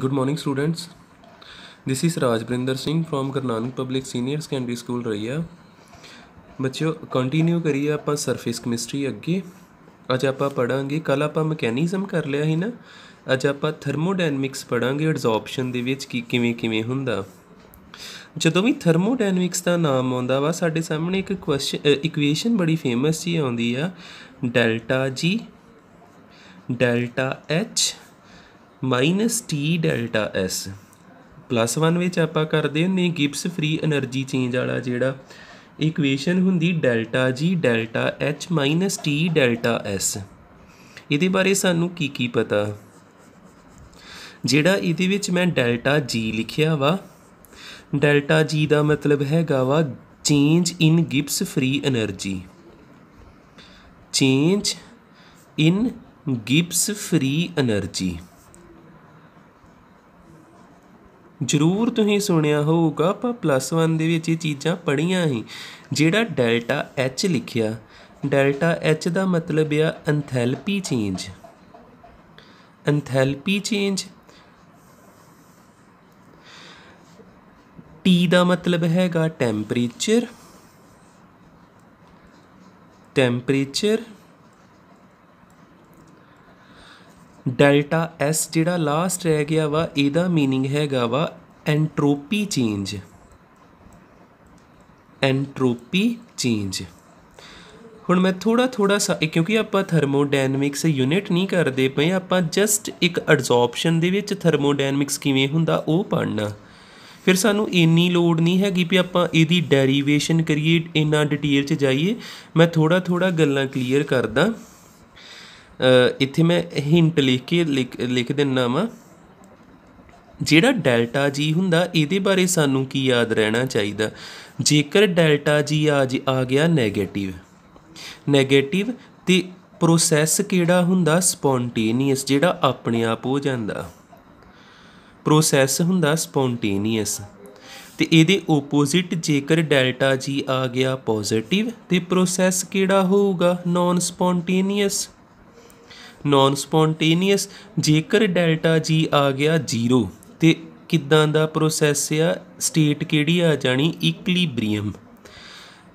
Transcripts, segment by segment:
good morning students this is rajbrinder Singh from guru public senior senior school Raiya ਬੱਚਿਓ continue ਕਰੀਏ ਆਪਾਂ surface chemistry ਅੱਗੇ ਅੱਜ ਆਪਾਂ ਪੜਾਂਗੇ ਕੱਲ ਆਪਾਂ ਮੈਕੈਨਿਜ਼ਮ ਕਰ ਲਿਆ ਸੀ ਨਾ ਅੱਜ ਆਪਾਂ ਥਰਮੋਡਾਇਨਾਮਿਕਸ ਪੜਾਂਗੇ ਐਡਸੋਰਪਸ਼ਨ ਦੇ ਵਿੱਚ ਕੀ ਕਿਵੇਂ ਕਿਵੇਂ ਹੁੰਦਾ ਜਦੋਂ ਵੀ ਥਰਮੋਡਾਇਨਾਮਿਕਸ ਦਾ ਨਾਮ ਆਉਂਦਾ ਵਾ ਸਾਡੇ ਸਾਹਮਣੇ ਇੱਕ ਕੁਐਸਚਨ ਇਕੁਏਸ਼ਨ ਬੜੀ ਫੇਮਸ ਜੀ ਆਉਂਦੀ ਆ delta G delta H minus t delta s plus 1 ਵਿੱਚ ਆਪਾਂ ਕਰਦੇ ਹੁੰਨੇ ਗਿਬਸ ਫ੍ਰੀ એનર્ਜੀ ਚੇਂਜ ਵਾਲਾ ਜਿਹੜਾ ਇਕੁਏਸ਼ਨ ਹੁੰਦੀ delta g delta h minus t delta s ਇਹਦੇ ਬਾਰੇ ਸਾਨੂੰ ਕੀ ਕੀ ਪਤਾ ਜਿਹੜਾ ਇਹਦੇ ਵਿੱਚ ਮੈਂ ਡੈਲਟਾ g ਲਿਖਿਆ ਵਾ ਡੈਲਟਾ g ਦਾ ਮਤਲਬ ਹੈਗਾ ਵਾ change in Gibbs free energy change in Gibbs free energy ਜ਼ਰੂਰ ਤੁਸੀਂ ਸੁਣਿਆ ਹੋਊਗਾ ਆਪਾਂ ਪਲੱਸ 1 ਦੇ ਵਿੱਚ ਇਹ ਚੀਜ਼ਾਂ ਪੜ੍ਹੀਆਂ ਸੀ ਜਿਹੜਾ ਡੈਲਟਾ ਐਚ ਲਿਖਿਆ ਡੈਲਟਾ ਐਚ ਦਾ ਮਤਲਬ ਹੈ enthalpy change enthalpy change T ਦਾ ਮਤਲਬ ਹੈਗਾ ਟੈਂਪਰੇਚਰ ਟੈਂਪਰੇਚਰ ਡੈਲਟਾ ਐਸ ਜਿਹੜਾ ਲਾਸਟ ਰਹਿ ਗਿਆ ਵਾ ਇਹਦਾ मीनिंग ਹੈਗਾ ਵਾ ਐਂਟਰੋਪੀ ਚੇਂਜ ਐਂਟਰੋਪੀ ਚੇਂਜ ਹੁਣ ਮੈਂ ਥੋੜਾ ਥੋੜਾ ਕਿਉਂਕਿ ਆਪਾਂ ਥਰਮੋਡਾਇਨਾਮਿਕਸ ਯੂਨਿਟ ਨਹੀਂ ਕਰਦੇ ਪਏ ਆਪਾਂ ਜਸਟ ਇੱਕ ਐਡਸੋਰਪਸ਼ਨ ਦੇ ਵਿੱਚ ਥਰਮੋਡਾਇਨਾਮਿਕਸ ਕਿਵੇਂ ਹੁੰਦਾ ਉਹ ਪੜਨਾ ਫਿਰ ਸਾਨੂੰ ਇੰਨੀ ਲੋੜ ਨਹੀਂ ਹੈਗੀ ਵੀ ਆਪਾਂ ਇਹਦੀ ਡੈਰੀਵੇਸ਼ਨ ਕਰੀਏ ਇੰਨਾ ਡਿਟੇਲ 'ਚ ਜਾਈਏ ਮੈਂ ਥੋੜਾ ਥੋੜਾ ਗੱਲਾਂ ਕਲੀਅਰ ਕਰਦਾ ਇੱਥੇ ਮੈਂ ਹਿੰਟ ਲਿਖ ਕੇ ਲਿਖ ਦਿੰਨਾ ਵਾਂ ਜਿਹੜਾ ਡੈਲਟਾ ਜੀ ਹੁੰਦਾ ਇਹਦੇ ਬਾਰੇ ਸਾਨੂੰ ਕੀ ਯਾਦ ਰਹਿਣਾ ਚਾਹੀਦਾ ਜੇਕਰ ਡੈਲਟਾ ਜੀ ਆ ਆ ਗਿਆ 네ਗੇਟਿਵ 네ਗੇਟਿਵ ਤੇ ਪ੍ਰੋਸੈਸ ਕਿਹੜਾ ਹੁੰਦਾ ਸਪੌਂਟੇਨੀਅਸ ਜਿਹੜਾ ਆਪਣੇ ਆਪ ਹੋ ਜਾਂਦਾ ਪ੍ਰੋਸੈਸ ਹੁੰਦਾ ਸਪੌਂਟੇਨੀਅਸ ਤੇ ਇਹਦੇ ਓਪੋਜ਼ਿਟ ਜੇਕਰ ਡੈਲਟਾ ਜੀ ਆ ਗਿਆ ਪੋਜ਼ਿਟਿਵ ਤੇ ਪ੍ਰੋਸੈਸ ਕਿਹੜਾ ਹੋਊਗਾ ਨਾਨ ਸਪੌਂਟੇਨੀਅਸ ਨਾਨ ਸਪੌਂਟੇਨੀਅਸ ਜੇਕਰ ਡੈਲਟਾ ਜੀ ਆ ਗਿਆ 0 ਤੇ ਕਿੱਦਾਂ ਦਾ ਪ੍ਰੋਸੈਸ ਆ ਸਟੇਟ ਕਿਹੜੀ ਆ ਜਾਣੀ ਇਕਲੀਬ੍ਰੀਅਮ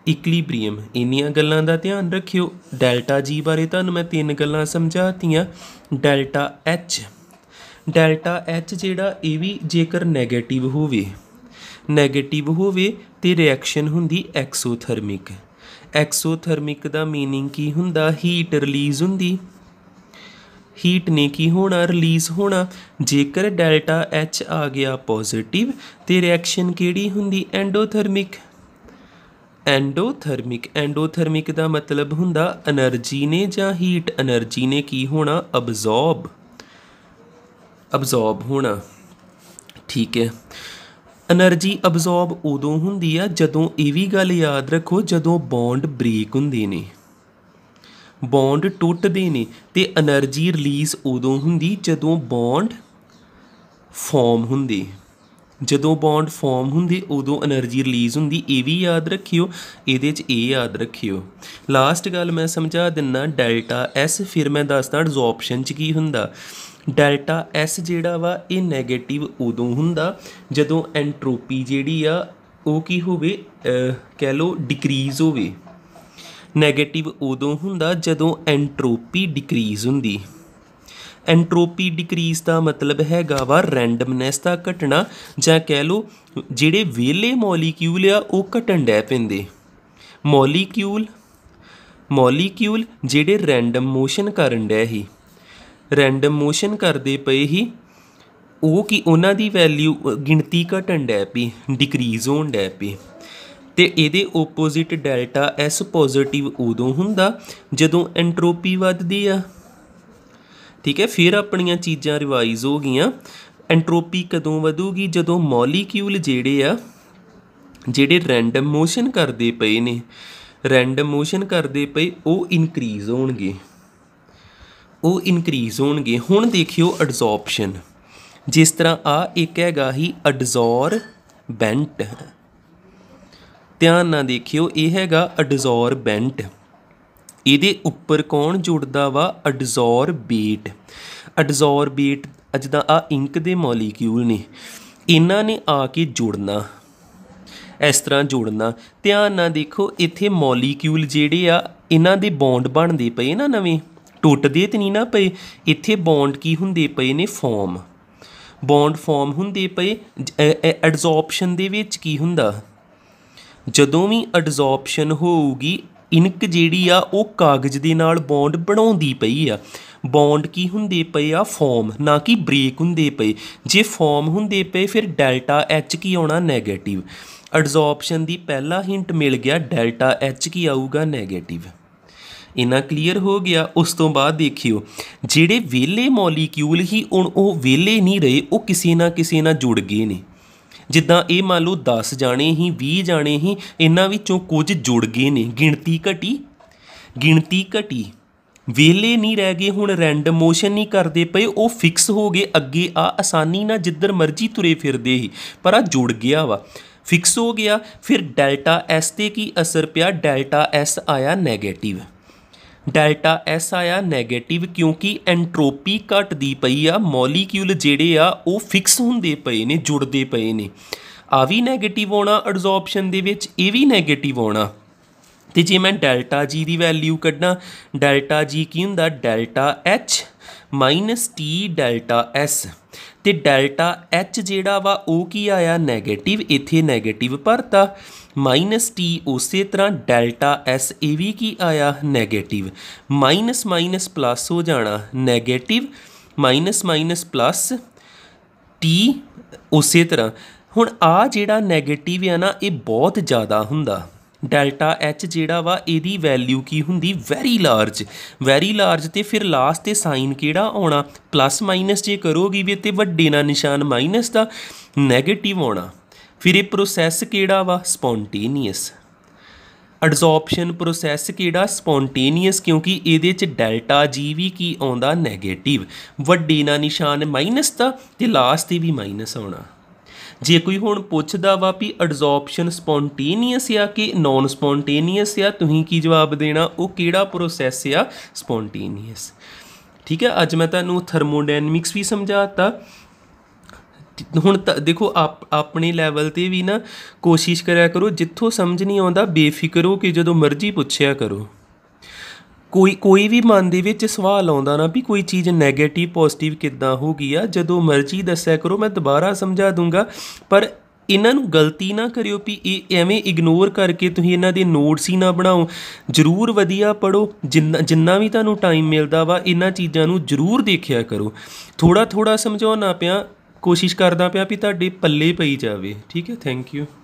ਇਕਲੀਬ੍ਰੀਅਮ ਇੰਨੀਆਂ ਗੱਲਾਂ ਦਾ ਧਿਆਨ ਰੱਖਿਓ ਡੈਲਟਾ ਜੀ ਬਾਰੇ ਤੁਹਾਨੂੰ ਮੈਂ ਤਿੰਨ ਗੱਲਾਂ ਸਮਝਾਤੀਆਂ ਡੈਲਟਾ ਐਚ ਡੈਲਟਾ ਐਚ ਜਿਹੜਾ ਇਹ ਵੀ ਜੇਕਰ 네ਗੇਟਿਵ ਹੋਵੇ 네ਗੇਟਿਵ ਹੋਵੇ ਤੇ ਰਿਐਕਸ਼ਨ ਹੁੰਦੀ ਐਕਸੋਥਰਮਿਕ ਐਕਸੋਥਰਮਿਕ ਦਾ मीनिंग ਕੀ ਹੁੰਦਾ ਹੀਟ ਰਿਲੀਜ਼ ਹੁੰਦੀ ਹੀਟ ਨੇ ਕੀ ਹੋਣਾ ਰਿਲੀਜ਼ ਹੋਣਾ ਜੇਕਰ ਡੈਲਟਾ ਐਚ ਆ ਗਿਆ ਪੋਜ਼ਿਟਿਵ ਤੇ ਰਿਐਕਸ਼ਨ ਕਿਹੜੀ ਹੁੰਦੀ ਐਂਡੋਥਰਮਿਕ ਐਂਡੋਥਰਮਿਕ ਐਂਡੋਥਰਮਿਕ ਦਾ ਮਤਲਬ ਹੁੰਦਾ એનર્ਜੀ ਨੇ ਜਾਂ ਹੀਟ એનર્ਜੀ ਨੇ ਕੀ ਹੋਣਾ ਅਬਜ਼ੌਰਬ ਅਬਜ਼ੌਰਬ ਹੋਣਾ ਠੀਕ ਹੈ એનર્ਜੀ ਅਬਜ਼ੌਰਬ ਉਦੋਂ ਹੁੰਦੀ ਆ ਜਦੋਂ ਇਹ ਵੀ ਗੱਲ ਯਾਦ ਰੱਖੋ ਜਦੋਂ ਬੌਂਡ ਬ੍ਰੇਕ ਹੁੰਦੀ ਨੇ ਬੌਂਡ ਟੁੱਟਦੇ ਨੇ ਤੇ એનર્ਜੀ ਰਿਲੀਜ਼ ਉਦੋਂ ਹੁੰਦੀ ਜਦੋਂ ਬੌਂਡ ਫਾਰਮ ਹੁੰਦੀ ਜਦੋਂ ਬੌਂਡ ਫਾਰਮ ਹੁੰਦੀ ਉਦੋਂ એનર્ਜੀ ਰਿਲੀਜ਼ ਹੁੰਦੀ ਇਹ ਵੀ ਯਾਦ ਰੱਖਿਓ ਇਹਦੇ 'ਚ ਇਹ ਯਾਦ ਰੱਖਿਓ ਲਾਸਟ ਗੱਲ ਮੈਂ ਸਮਝਾ ਦਿੰਨਾ ਡੈਲਟਾ ਐਸ ਫਿਰ ਮੈਂ ਦੱਸਦਾ ਡਿਸੋਰਪਸ਼ਨ 'ਚ ਕੀ ਹੁੰਦਾ ਡੈਲਟਾ ਐਸ ਜਿਹੜਾ ਵਾ ਇਹ 네ਗੇਟਿਵ ਉਦੋਂ ਹੁੰਦਾ ਜਦੋਂ ਐਂਟਰੋਪੀ ਜਿਹੜੀ ਆ ਉਹ ਕੀ ਹੋਵੇ ਕਹਿ ਲਓ ਡਿਕਰੀਜ਼ ਹੋਵੇ ਨੈਗੇਟਿਵ ਉਦੋਂ ਹੁੰਦਾ ਜਦੋਂ ਐਂਟਰੋਪੀ ਡਿਕਰੀਜ਼ ਹੁੰਦੀ ਐਂਟਰੋਪੀ ਡਿਕਰੀਜ਼ ਦਾ ਮਤਲਬ ਹੈਗਾ ਵਾ ਰੈਂਡਮਨੈਸ ਦਾ ਘਟਣਾ ਜਾਂ ਕਹਿ ਲਓ ਜਿਹੜੇ ਵੇਲੇ ਮੋਲੀਕਿਊਲ ਆ ਉਹ ਘਟਣ ਡੈ ਪੈਂਦੇ ਮੋਲੀਕਿਊਲ ਮੋਲੀਕਿਊਲ ਜਿਹੜੇ ਰੈਂਡਮ ਮੋਸ਼ਨ ਕਰਨ ਡੈ ਹੀ ਰੈਂਡਮ ਮੋਸ਼ਨ ਕਰਦੇ ਪਏ ਹੀ ਉਹ ਕਿ ਉਹਨਾਂ ਦੀ ਵੈਲਿਊ ਗਿਣਤੀ ਘਟਣ ਡੈ ਪਈ ਡਿਕਰੀਜ਼ ਹੋਣ ਡੈ ਪਈ ਤੇ ਇਹਦੇ ਆਪੋਜ਼ਿਟ ਡੈਲਟਾ S ਪੋਜ਼ਿਟਿਵ ਉਦੋਂ ਹੁੰਦਾ ਜਦੋਂ ਐਂਟਰੋਪੀ ਵੱਧਦੀ ਆ ਠੀਕ ਹੈ ਫਿਰ ਆਪਣੀਆਂ ਚੀਜ਼ਾਂ ਰਿਵਾਈਜ਼ ਹੋ ਗਈਆਂ ਐਂਟਰੋਪੀ ਕਦੋਂ ਵਧੂਗੀ ਜਦੋਂ ਮੋਲੀਕਿਊਲ ਜਿਹੜੇ ਆ ਜਿਹੜੇ ਰੈਂਡਮ ਮੋਸ਼ਨ ਕਰਦੇ ਪਏ ਨੇ ਰੈਂਡਮ ਮੋਸ਼ਨ ਕਰਦੇ ਪਏ ਉਹ ਇਨਕਰੀਜ਼ ਹੋਣਗੇ ਉਹ ਇਨਕਰੀਜ਼ ਹੋਣਗੇ ਹੁਣ ਦੇਖਿਓ ਐਡਸੋਰਪਸ਼ਨ ਜਿਸ ਤਰ੍ਹਾਂ ਆ ਇੱਕ ਹੈਗਾ ਹੀ ਐਡਜ਼ੋਰ ਬੈਂਟ ਧਿਆਨ ਨਾਲ ਦੇਖਿਓ ਇਹ ਹੈਗਾ ਅਡਜ਼ੋਰਬੈਂਟ ਇਹਦੇ ਉੱਪਰ ਕੌਣ ਜੁੜਦਾ ਵਾ ਅਡਜ਼ੋਰਬੇਟ ਅਡਜ਼ੋਰਬੇਟ ਜਿੱਦਾਂ ਆ ਇੰਕ ਦੇ ਮੋਲੀਕਿਊਲ ਨੇ ਇਹਨਾਂ ਨੇ ਆ ਕੇ ਜੁੜਨਾ ਇਸ ਤਰ੍ਹਾਂ ਜੁੜਨਾ ਧਿਆਨ ਨਾਲ ਦੇਖੋ ਇੱਥੇ ਮੋਲੀਕਿਊਲ ਜਿਹੜੇ ਆ ਇਹਨਾਂ ਦੇ ਬੌਂਡ ਬਣਦੇ ਪਏ ਨਾ ਨਵੇਂ ਟੁੱਟਦੇ ਤੇ ਨਹੀਂ ਨਾ ਪਏ ਇੱਥੇ ਬੌਂਡ ਕੀ ਹੁੰਦੇ ਪਏ ਨੇ ਫਾਰਮ ਬੌਂਡ ਫਾਰਮ ਹੁੰਦੇ ਪਏ ਐਡਜ਼ੋਰਪਸ਼ਨ ਦੇ ਵਿੱਚ ਕੀ ਹੁੰਦਾ ਜਦੋਂ ਵੀ ਐਡਜ਼ੌਰਪਸ਼ਨ ਹੋਊਗੀ ਇਨਕ ਜਿਹੜੀ ਆ ਉਹ ਕਾਗਜ਼ ਦੇ ਨਾਲ ਬੌਂਡ ਬਣਾਉਂਦੀ ਪਈ ਆ ਬੌਂਡ ਕੀ ਹੁੰਦੇ ਪਏ ਆ ਫਾਰਮ ਨਾ ਕਿ ਬ੍ਰੇਕ ਹੁੰਦੇ ਪਏ ਜੇ ਫਾਰਮ ਹੁੰਦੇ ਪਏ ਫਿਰ ਡੈਲਟਾ ਐਚ ਕੀ ਆਉਣਾ 네ਗੇਟਿਵ ਐਡਜ਼ੌਰਪਸ਼ਨ ਦੀ ਪਹਿਲਾ ਹਿੰਟ ਮਿਲ ਗਿਆ ਡੈਲਟਾ ਐਚ ਕੀ ਆਊਗਾ 네ਗੇਟਿਵ ਇਨਾ ਕਲੀਅਰ ਹੋ ਗਿਆ ਉਸ ਤੋਂ ਬਾਅਦ ਦੇਖਿਓ ਜਿਹੜੇ ਵੇਲੇ ਮੋਲੀਕਿਊਲ ਹੀ ਹੁਣ ਉਹ ਵੇਲੇ ਨਹੀਂ ਰਹੇ ਉਹ ਕਿਸੇ ਨਾ ਕਿਸੇ ਨਾਲ ਜੁੜ ਗਏ ਨੇ ਜਿੱਦਾਂ ਇਹ ਮੰਨ ਲਓ 10 ਜਾਣੇ ਹੀ 20 ਜਾਣੇ ਹੀ ਇਹਨਾਂ ਵਿੱਚੋਂ ਕੁਝ ਜੁੜ ਗਏ ਨੇ ਗਿਣਤੀ ਘਟੀ ਗਿਣਤੀ ਘਟੀ ਵੇਲੇ ਨਹੀਂ ਰਹਿ ਗਏ ਹੁਣ ਰੈਂਡਮ ਮੋਸ਼ਨ ਨਹੀਂ ਕਰਦੇ ਪਏ ਉਹ ਫਿਕਸ ਹੋ ਗਏ ਅੱਗੇ ਆ ਆਸਾਨੀ ਨਾਲ ਜਿੱਧਰ ਮਰਜ਼ੀ ਤੁਰੇ ਫਿਰਦੇ ਹੀ ਪਰ ਆ ਜੁੜ ਗਿਆ ਵਾ ਫਿਕਸ ਹੋ ਗਿਆ ਫਿਰ ਡੈਲਟਾ ਐਸ ਤੇ ਕੀ ਅਸਰ ਪਿਆ ਡੈਲਟਾ ਐਸ ਆਇਆ 네ਗੇਟਿਵ ਡੈਲਟਾ ਐਸ ਆਇਆ 네ਗੇਟਿਵ ਕਿਉਂਕਿ ਐਂਟਰੋਪੀ ਘਟਦੀ ਪਈ ਆ ਮੋਲੀਕਿਊਲ ਜਿਹੜੇ ਆ ਉਹ ਫਿਕਸ ਹੁੰਦੇ ਪਏ ਨੇ ਜੁੜਦੇ ਪਏ ਨੇ ਆ ਵੀ 네ਗੇਟਿਵ ਆਉਣਾ ਐਡਜ਼ੌਰਪਸ਼ਨ ਦੇ ਵਿੱਚ ਇਹ ਵੀ 네ਗੇਟਿਵ ਆਉਣਾ ਤੇ ਜੇ ਮੈਂ ਡੈਲਟਾ ਜੀ ਦੀ ਵੈਲਿਊ ਕੱਢਾਂ ਡੈਲਟਾ ਜੀ ਕੀ ਹੁੰਦਾ delta minus T delta S ਤੇ ਡੈਲਟਾ ਐਚ ਜਿਹੜਾ ਵਾ ਉਹ ਕੀ ਆਇਆ 네ਗੇਟਿਵ ਇੱਥੇ 네ਗੇਟਿਵ ਭਰਤਾ ਮਾਈਨਸ t ਉਸੇ ਤਰ੍ਹਾਂ ਡੈਲਟਾ s ਇਹ ਵੀ ਕੀ ਆਇਆ 네ਗੇਟਿਵ ਮਾਈਨਸ ਮਾਈਨਸ ਪਲੱਸ ਹੋ ਜਾਣਾ negative minus minus plus t ਉਸੇ ਤਰ੍ਹਾਂ ਹੁਣ ਆ ਜਿਹੜਾ 네ਗੇਟਿਵ ਆ ਨਾ ਇਹ ਬਹੁਤ ਜ਼ਿਆਦਾ ਹੁੰਦਾ ਡੈਲਟਾ ਐਚ ਜਿਹੜਾ ਵਾ ਇਹਦੀ ਵੈਲਿਊ ਕੀ ਹੁੰਦੀ ਵੈਰੀ ਲਾਰਜ ਵੈਰੀ ਲਾਰਜ ਤੇ ਫਿਰ ਲਾਸਟ ਤੇ ਸਾਈਨ ਕਿਹੜਾ ਆਉਣਾ ਪਲੱਸ ਮਾਈਨਸ ਜੇ ਕਰੋਗੀ ਵੀ ਤੇ ਵੱਡੇ ਨਾਲ ਨਿਸ਼ਾਨ ਮਾਈਨਸ ਦਾ 네ਗੇਟਿਵ ਆਉਣਾ ਫਿਰ ਇਹ ਪ੍ਰੋਸੈਸ ਕਿਹੜਾ ਵਾ ਸਪੌਂਟੇਨੀਅਸ ਐਡਸੋਰਪਸ਼ਨ ਪ੍ਰੋਸੈਸ ਕਿਹੜਾ ਸਪੌਂਟੇਨੀਅਸ ਕਿਉਂਕਿ ਇਹਦੇ ਚ ਡੈਲਟਾ ਜੀ ਵੀ ਕੀ ਆਉਂਦਾ 네ਗੇਟਿਵ ਵੱਡੀ ਨਾ ਨਿਸ਼ਾਨ ਮਾਈਨਸ ਦਾ ਤੇ ਲਾਸਟ ਤੇ ਵੀ ਮਾਈਨਸ ਆਉਣਾ ਜੇ ਕੋਈ ਹੁਣ ਪੁੱਛਦਾ ਵਾ ਵੀ ਐਡਸੋਰਪਸ਼ਨ ਸਪੌਂਟੇਨੀਅਸ ਆ ਕਿ ਨਾਨ ਸਪੌਂਟੇਨੀਅਸ ਆ ਤੁਸੀਂ ਕੀ ਜਵਾਬ ਦੇਣਾ ਉਹ ਕਿਹੜਾ ਪ੍ਰੋਸੈਸ ਆ ਸਪੌਂਟੇਨੀਅਸ ਠੀਕ ਹੈ ਅੱਜ ਮੈਂ ਤੁਹਾਨੂੰ ਥਰਮੋਡਾਇਨਾਮਿਕਸ ਵੀ ਸਮਝਾਤਾ ਹੁਣ ਦੇਖੋ ਆਪ ਆਪਣੇ ਲੈਵਲ ਤੇ ਵੀ ਨਾ ਕੋਸ਼ਿਸ਼ ਕਰਿਆ ਕਰੋ ਜਿੱਥੋਂ ਸਮਝ ਨਹੀਂ ਆਉਂਦਾ ਬੇਫਿਕਰ ਹੋ ਕੇ ਜਦੋਂ ਮਰਜ਼ੀ ਪੁੱਛਿਆ ਕਰੋ ਕੋਈ ਕੋਈ ਵੀ ਮਨ ਦੇ ਵਿੱਚ ਸਵਾਲ ਆਉਂਦਾ ਨਾ ਵੀ ਕੋਈ ਚੀਜ਼ 네ਗੇਟਿਵ ਪੋਜ਼ਿਟਿਵ ਕਿੱਦਾਂ ਹੋ ਗਈ ਆ ਜਦੋਂ ਮਰਜ਼ੀ ਦੱਸਿਆ ਕਰੋ ਮੈਂ ਦੁਬਾਰਾ ਸਮਝਾ ਦੂੰਗਾ ਪਰ ਇਹਨਾਂ ਨੂੰ ਗਲਤੀ ਨਾ ਕਰਿਓ ਵੀ ਇਹ ਐਵੇਂ ਇਗਨੋਰ ਕਰਕੇ ਤੁਸੀਂ ਇਹਨਾਂ ਦੇ ਨੋਟਸ ਹੀ ਨਾ ਬਣਾਓ ਜ਼ਰੂਰ ਵਧੀਆ ਪੜੋ ਜਿੰਨਾ ਜਿੰਨਾ ਵੀ ਤੁਹਾਨੂੰ ਟਾਈਮ ਮਿਲਦਾ ਵਾ ਇਹਨਾਂ ਚੀਜ਼ਾਂ ਨੂੰ ਜ਼ਰੂਰ ਦੇਖਿਆ ਕਰੋ ਥੋੜਾ ਥੋੜਾ ਸਮਝਾਉਣਾ ਪਿਆ ਕੋਸ਼ਿਸ਼ ਕਰਦਾ ਪਿਆ ਵੀ ਤੁਹਾਡੇ ਪੱਲੇ ਪਈ ਜਾਵੇ ਠੀਕ ਹੈ ਥੈਂਕ ਯੂ